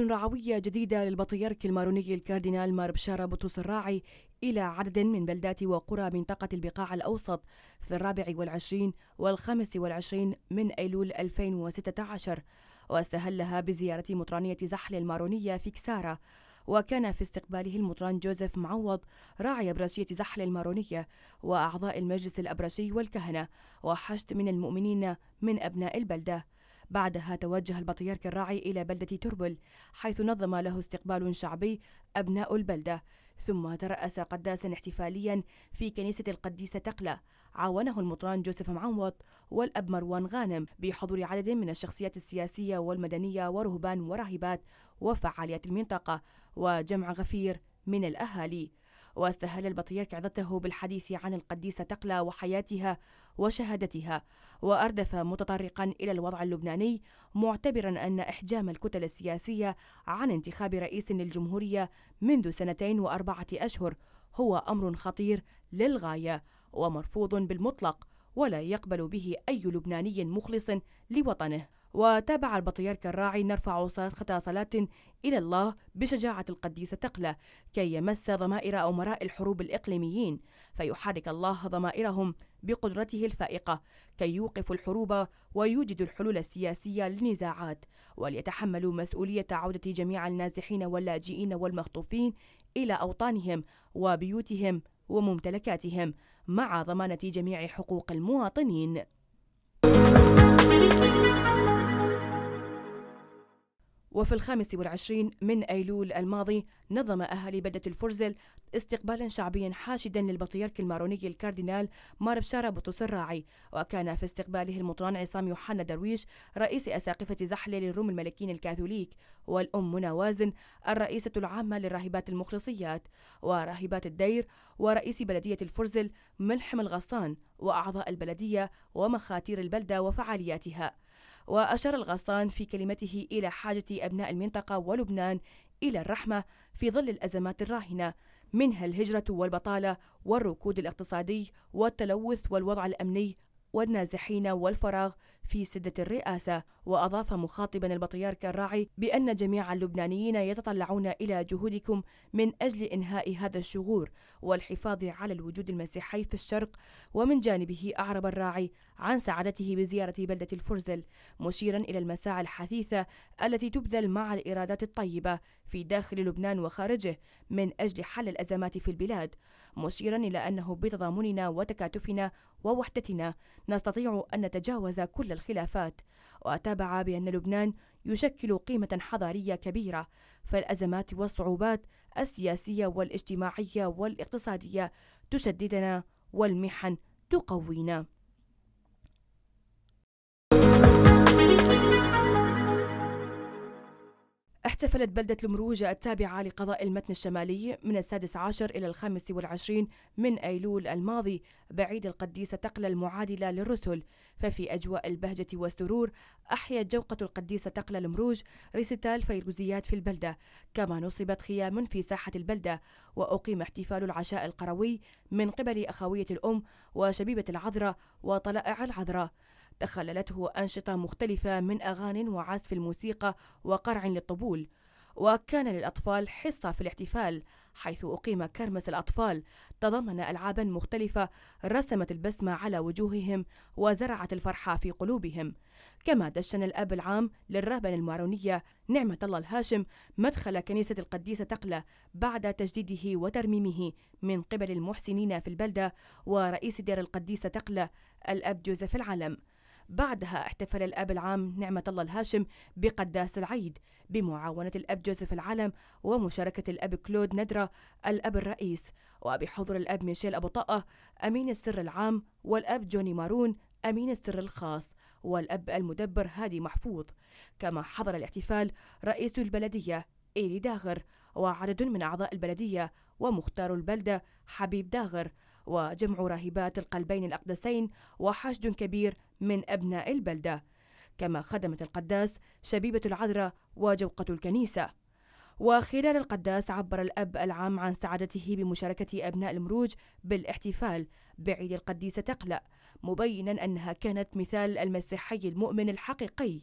رعوية جديدة للبطيرك الماروني الكاردينال مار بشارة بطرس الراعي إلى عدد من بلدات وقرى منطقة البقاع الأوسط في الرابع والعشرين والخامس والعشرين من أيلول 2016 واستهلها بزيارة مطرانية زحل المارونية في كسارة وكان في استقباله المطران جوزيف معوض راعي أبرشية زحل المارونية وأعضاء المجلس الأبرشي والكهنة وحشد من المؤمنين من أبناء البلدة بعدها توجه البطريرك الراعي إلى بلدة تربل حيث نظم له استقبال شعبي أبناء البلدة ثم ترأس قداسا احتفاليا في كنيسة القديسة تقلة عاونه المطران جوزيف معوط والأب مروان غانم بحضور عدد من الشخصيات السياسية والمدنية ورهبان وراهبات وفعاليات المنطقة وجمع غفير من الأهالي واستهل البطريرك عظته بالحديث عن القديسة تقلة وحياتها وشهادتها واردف متطرقا الى الوضع اللبناني معتبرا ان احجام الكتل السياسيه عن انتخاب رئيس للجمهوريه منذ سنتين واربعه اشهر هو امر خطير للغايه ومرفوض بالمطلق ولا يقبل به اي لبناني مخلص لوطنه وتابع البطريرك الراعي نرفع صرخة صلاة إلى الله بشجاعة القديسة تقلة كي يمس ضمائر أمراء الحروب الإقليميين فيحرك الله ضمائرهم بقدرته الفائقة كي يوقفوا الحروب ويوجدوا الحلول السياسية للنزاعات وليتحملوا مسؤولية عودة جميع النازحين واللاجئين والمخطوفين إلى أوطانهم وبيوتهم وممتلكاتهم مع ضمانة جميع حقوق المواطنين وفي الخامس والعشرين من أيلول الماضي نظم أهالي بلدة الفرزل استقبالا شعبيا حاشدا للبطريرك الماروني الكاردينال مار بشارة الراعي وكان في استقباله المطران عصام يوحنا درويش رئيس أساقفة زحلة للروم الملكين الكاثوليك والأم منى وازن الرئيسة العامة للراهبات المخلصيات وراهبات الدير ورئيس بلدية الفرزل ملحم الغصان وأعضاء البلدية ومخاتير البلدة وفعالياتها وأشار الغصان في كلمته إلى حاجة أبناء المنطقة ولبنان إلى الرحمة في ظل الأزمات الراهنة منها الهجرة والبطالة والركود الاقتصادي والتلوث والوضع الأمني والنازحين والفراغ في سدة الرئاسة وأضاف مخاطبا البطريرك الراعي بأن جميع اللبنانيين يتطلعون إلى جهودكم من أجل إنهاء هذا الشغور والحفاظ على الوجود المسيحي في الشرق ومن جانبه أعرب الراعي عن سعادته بزيارة بلدة الفرزل مشيرا إلى المساعي الحثيثة التي تبذل مع الإرادات الطيبة في داخل لبنان وخارجه من أجل حل الأزمات في البلاد مشيرا إلى أنه بتضامننا وتكاتفنا ووحدتنا نستطيع أن نتجاوز كل الخلافات وتابع بأن لبنان يشكل قيمة حضارية كبيرة فالأزمات والصعوبات السياسية والاجتماعية والاقتصادية تشددنا والمحن تقوينا احتفلت بلدة المروجة التابعة لقضاء المتن الشمالي من السادس عشر إلى الخامس والعشرين من أيلول الماضي بعيد القديسة تقلة المعادلة للرسل ففي أجواء البهجة والسرور أحيت جوقة القديسة تقلة المروج ريستال فيروزيات في البلدة كما نصبت خيام في ساحة البلدة وأقيم احتفال العشاء القروي من قبل أخوية الأم وشبيبة العذراء وطلائع العذراء تخللته أنشطة مختلفة من أغان وعزف الموسيقى وقرع للطبول وكان للأطفال حصة في الاحتفال حيث أقيم كرمس الأطفال تضمن ألعابا مختلفة رسمت البسمة على وجوههم وزرعت الفرحة في قلوبهم كما دشن الأب العام للرهبنة المارونية نعمة الله الهاشم مدخل كنيسة القديسة تقلة بعد تجديده وترميمه من قبل المحسنين في البلدة ورئيس دير القديسة تقلة الأب جوزيف العلم بعدها احتفل الأب العام نعمة الله الهاشم بقداس العيد بمعاونة الأب جوزيف العالم ومشاركة الأب كلود ندرة الأب الرئيس وبحضور الأب ميشيل أبو طاقة أمين السر العام والأب جوني مارون أمين السر الخاص والأب المدبر هادي محفوظ كما حضر الاحتفال رئيس البلدية إيلي داغر وعدد من أعضاء البلدية ومختار البلدة حبيب داغر وجمع راهبات القلبين الأقدسين وحشد كبير من أبناء البلدة كما خدمت القداس شبيبة العذراء وجوقة الكنيسة وخلال القداس عبر الأب العام عن سعادته بمشاركة أبناء المروج بالاحتفال بعيد القديسة تقلأ مبينا أنها كانت مثال المسيحي المؤمن الحقيقي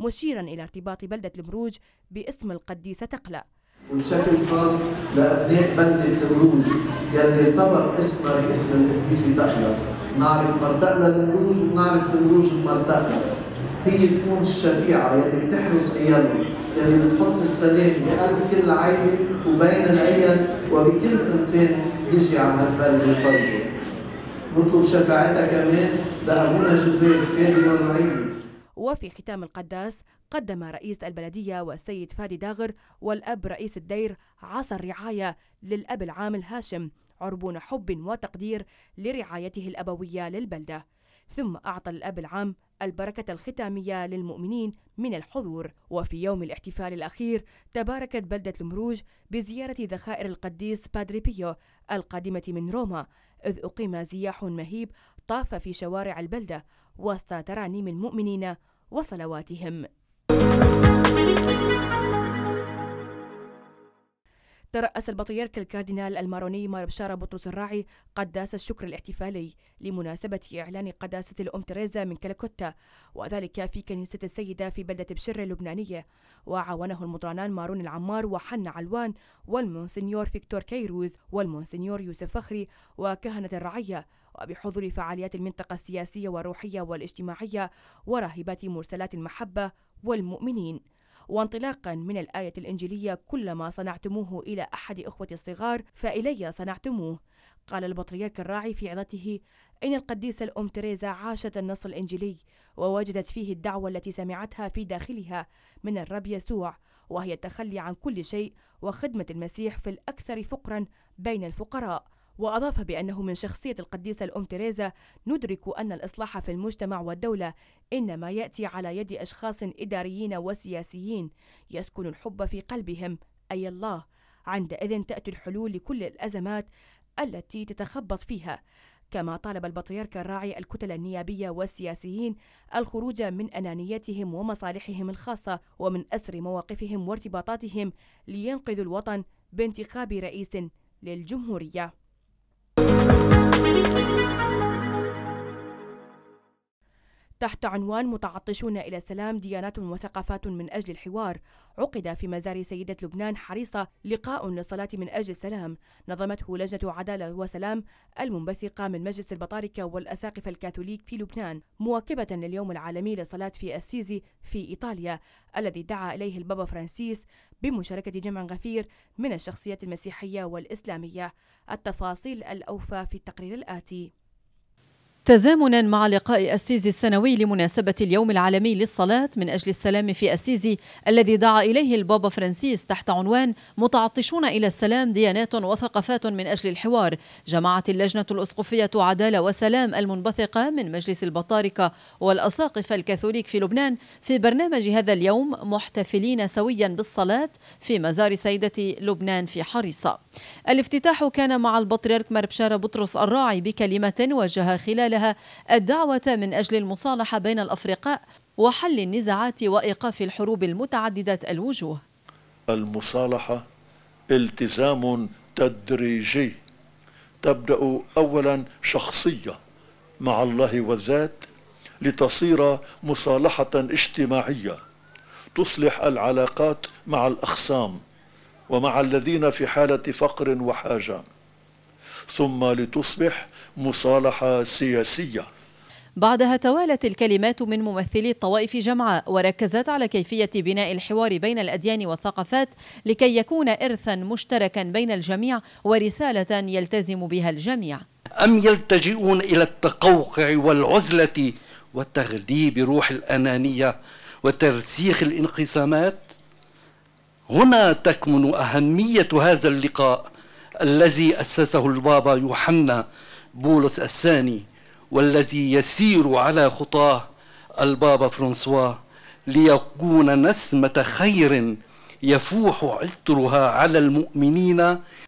مشيرا إلى ارتباط بلدة المروج باسم القديسة تقلأ وبشكل خاص لأبناء بلدة المروج يلي ارتبط اسمها باسم القديسة تقلأ نعرف مرتقنا القروج ونعرف القروج مرتقنا هي تكون الشفيعة يلي بتحرس أيامنا يلي بتحط السلام بقلب كل عائلة وبين العيال وبكل إنسان يجي على هالبلد الطيبة نطلب شفاعتها كمان لأبونا جوزيف خادم الرعية وفي ختام القداس قدم رئيس البلدية والسيد فادي داغر والأب رئيس الدير عصا الرعاية للأب العامل هاشم عربون حب وتقدير لرعايته الأبوية للبلدة ثم أعطى الأب العام البركة الختامية للمؤمنين من الحضور وفي يوم الاحتفال الأخير تباركت بلدة المروج بزيارة ذخائر القديس بادري بيو القادمة من روما إذ أقيم زياح مهيب طاف في شوارع البلدة وسط ترانيم المؤمنين وصلواتهم ترأس البطريرك الكاردينال الماروني مار بشارة بطرس الراعي قداس الشكر الاحتفالي لمناسبة إعلان قداسة الأم تريزا من كالكوتا وذلك في كنيسة السيدة في بلدة بشر اللبنانية وعاونه المطرانان مارون العمار وحنا علوان والمونسنيور فيكتور كيروز والمونسنيور يوسف فخري وكهنة الرعية وبحضور فعاليات المنطقة السياسية والروحية والاجتماعية وراهبات مرسلات المحبة والمؤمنين وانطلاقا من الآية الإنجيلية كلما صنعتموه إلى أحد إخوتي الصغار فإلي صنعتموه قال البطريرك الراعي في عظته إن القديسة الأم تريزا عاشت النص الإنجيلي ووجدت فيه الدعوة التي سمعتها في داخلها من الرب يسوع وهي التخلي عن كل شيء وخدمة المسيح في الأكثر فقرا بين الفقراء وأضاف بأنه من شخصية القديسة الأم تيريزا ندرك أن الإصلاح في المجتمع والدولة إنما يأتي على يد أشخاص إداريين وسياسيين يسكن الحب في قلبهم أي الله عندئذ تأتي الحلول لكل الأزمات التي تتخبط فيها كما طالب البطريرك الراعي الكتل النيابية والسياسيين الخروج من أنانيتهم ومصالحهم الخاصة ومن أسر مواقفهم وارتباطاتهم لينقذوا الوطن بانتخاب رئيس للجمهورية تحت عنوان متعطشون إلى السلام ديانات وثقافات من أجل الحوار عقد في مزار سيدة لبنان حريصة لقاء للصلاة من أجل السلام نظمته لجنة عدالة وسلام المنبثقة من مجلس البطاركة والأساقفة الكاثوليك في لبنان مواكبة لليوم العالمي للصلاة في السيزي في إيطاليا الذي دعا إليه البابا فرانسيس بمشاركة جمع غفير من الشخصيات المسيحية والإسلامية التفاصيل الأوفى في التقرير الآتي تزامنا مع لقاء أسيزي السنوي لمناسبة اليوم العالمي للصلاة من أجل السلام في أسيزي الذي دعا إليه البابا فرانسيس تحت عنوان متعطشون إلى السلام ديانات وثقافات من أجل الحوار جمعت اللجنة الأسقفية عدالة وسلام المنبثقة من مجلس البطاركة والأساقفة الكاثوليك في لبنان في برنامج هذا اليوم محتفلين سويا بالصلاة في مزار سيدة لبنان في حريصة الافتتاح كان مع البطريرك مربشار بطرس الراعي بكلمة وجه خلال لها الدعوة من أجل المصالحة بين الأفرقاء وحل النزاعات وإيقاف الحروب المتعددة الوجوه المصالحة التزام تدريجي تبدأ أولا شخصية مع الله والذات لتصير مصالحة اجتماعية تصلح العلاقات مع الأخصام ومع الذين في حالة فقر وحاجة ثم لتصبح مصالحة سياسية بعدها توالت الكلمات من ممثلي الطوائف جمعاء وركزت على كيفية بناء الحوار بين الأديان والثقافات لكي يكون إرثا مشتركا بين الجميع ورسالة يلتزم بها الجميع أم يلتجئون إلى التقوقع والعزلة وتغليب روح الأنانية وترسيخ الانقسامات هنا تكمن أهمية هذا اللقاء الذي أسسه البابا يوحنا بولس الثاني والذي يسير على خطاه البابا فرانسوا ليكون نسمة خير يفوح عطرها على المؤمنين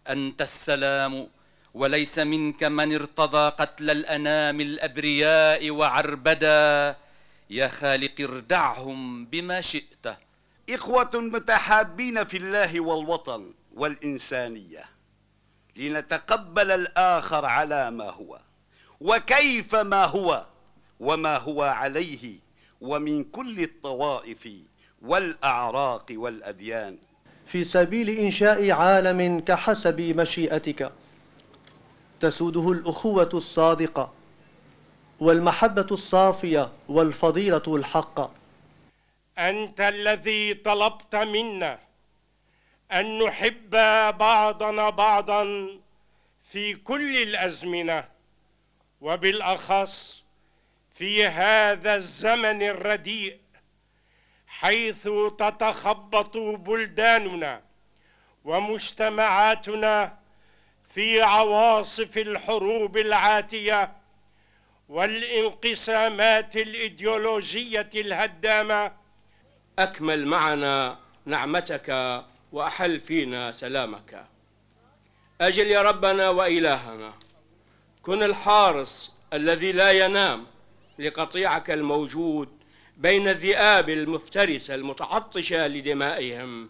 أنت السلام وليس منك من ارتضى قتل الأنام الأبرياء وعربدا يا خالق اردعهم بما شئت إخوة متحابين في الله والوطن والإنسانية لنتقبل الآخر على ما هو وكيف ما هو وما هو عليه ومن كل الطوائف والأعراق والأديان في سبيل إنشاء عالم كحسب مشيئتك تسوده الأخوة الصادقة والمحبة الصافية والفضيلة الحقة أنت الذي طلبت منا أن نحب بعضنا بعضا في كل الأزمنة وبالأخص في هذا الزمن الرديء حيث تتخبط بلداننا ومجتمعاتنا في عواصف الحروب العاتية والانقسامات الإيديولوجية الهدامة أكمل معنا نعمتك وأحل فينا سلامك أجل يا ربنا وإلهنا كن الحارس الذي لا ينام لقطيعك الموجود بين الذئاب المفترسة المتعطشة لدمائهم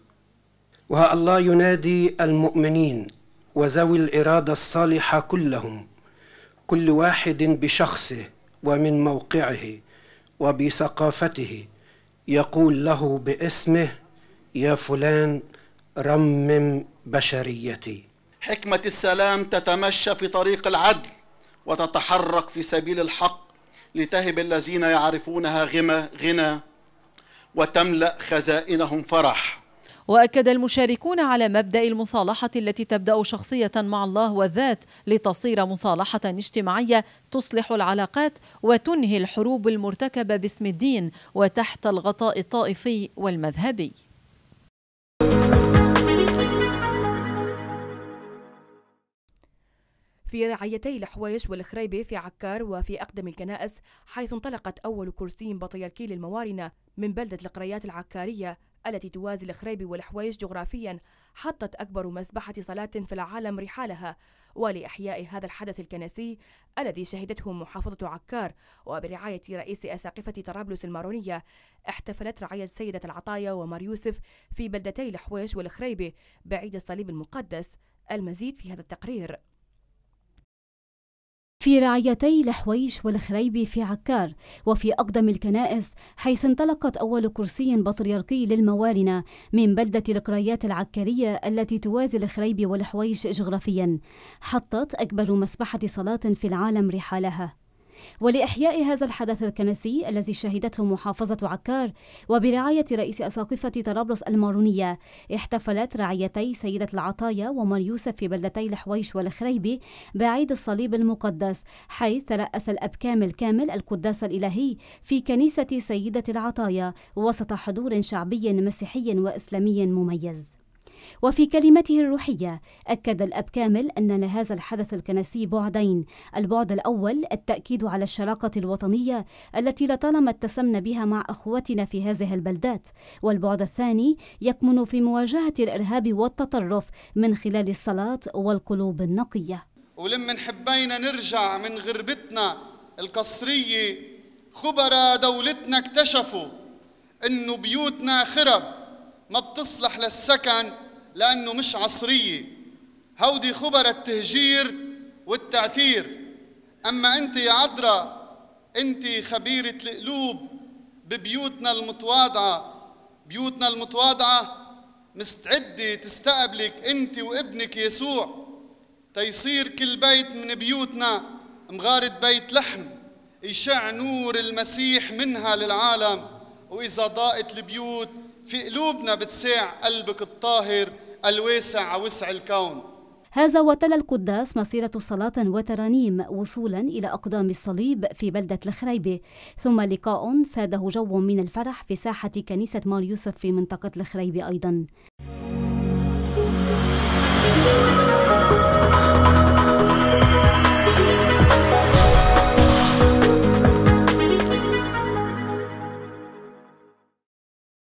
وها الله ينادي المؤمنين وذوي الإرادة الصالحة كلهم كل واحد بشخصه ومن موقعه وبثقافته يقول له باسمه يا فلان رمم بشريتي حكمة السلام تتمشى في طريق العدل وتتحرك في سبيل الحق لتهب الذين يعرفونها غنى غنى وتملأ خزائنهم فرح واكد المشاركون على مبدا المصالحه التي تبدا شخصيه مع الله والذات لتصير مصالحه اجتماعيه تصلح العلاقات وتنهي الحروب المرتكبه باسم الدين وتحت الغطاء الطائفي والمذهبي في رعيتي الحويش والخريبة في عكار وفي أقدم الكنائس حيث انطلقت أول كرسي بطريركي للموارنة من بلدة القريات العكارية التي توازي الخريبي والحويش جغرافيا حطت أكبر مسبحة صلاة في العالم رحالها ولإحياء هذا الحدث الكنسي الذي شهدته محافظة عكار وبرعاية رئيس أساقفة طرابلس المارونية احتفلت رعاية سيدة العطايا ومار يوسف في بلدتي الحويش والخريبي بعيد الصليب المقدس المزيد في هذا التقرير في رعيتي لحويش والخريبي في عكار وفي أقدم الكنائس حيث انطلقت أول كرسي بطريركي للموارنة من بلدة القريات العكارية التي توازي الخريبي والحويش جغرافيا حطت أكبر مسبحة صلاة في العالم رحالها ولإحياء هذا الحدث الكنسي الذي شهدته محافظة عكار وبرعاية رئيس أساقفة طرابلس المارونية احتفلت رعيتي سيدة العطايا ومر يوسف في بلدتي الحويش والخريبي بعيد الصليب المقدس حيث ترأس الأبكام الكامل القداس الإلهي في كنيسة سيدة العطايا وسط حضور شعبي مسيحي وإسلامي مميز وفي كلمته الروحية أكد الأب كامل أن لهذا الحدث الكنسي بعدين البعد الأول التأكيد على الشراكة الوطنية التي لطالما اتسمنا بها مع أخوتنا في هذه البلدات والبعد الثاني يكمن في مواجهة الإرهاب والتطرف من خلال الصلاة والقلوب النقية ولما حبينا نرجع من غربتنا القصرية خبراء دولتنا اكتشفوا انه بيوتنا خرب ما بتصلح للسكن لأنه مش عصرية هودي خبر التهجير والتعتير أما أنت يا عدرا أنت خبيرة القلوب ببيوتنا المتواضعة بيوتنا المتواضعة مستعدة تستقبلك أنت وابنك يسوع تيصير كل بيت من بيوتنا مغارة بيت لحم يشع نور المسيح منها للعالم وإذا ضاقت البيوت في قلوبنا بتساع قلبك الطاهر الواسع وسع الكون هذا وتلى القداس مسيرة صلاة وترانيم وصولا إلى أقدام الصليب في بلدة الخريبة ثم لقاء ساده جو من الفرح في ساحة كنيسة مار يوسف في منطقة الخريبة أيضا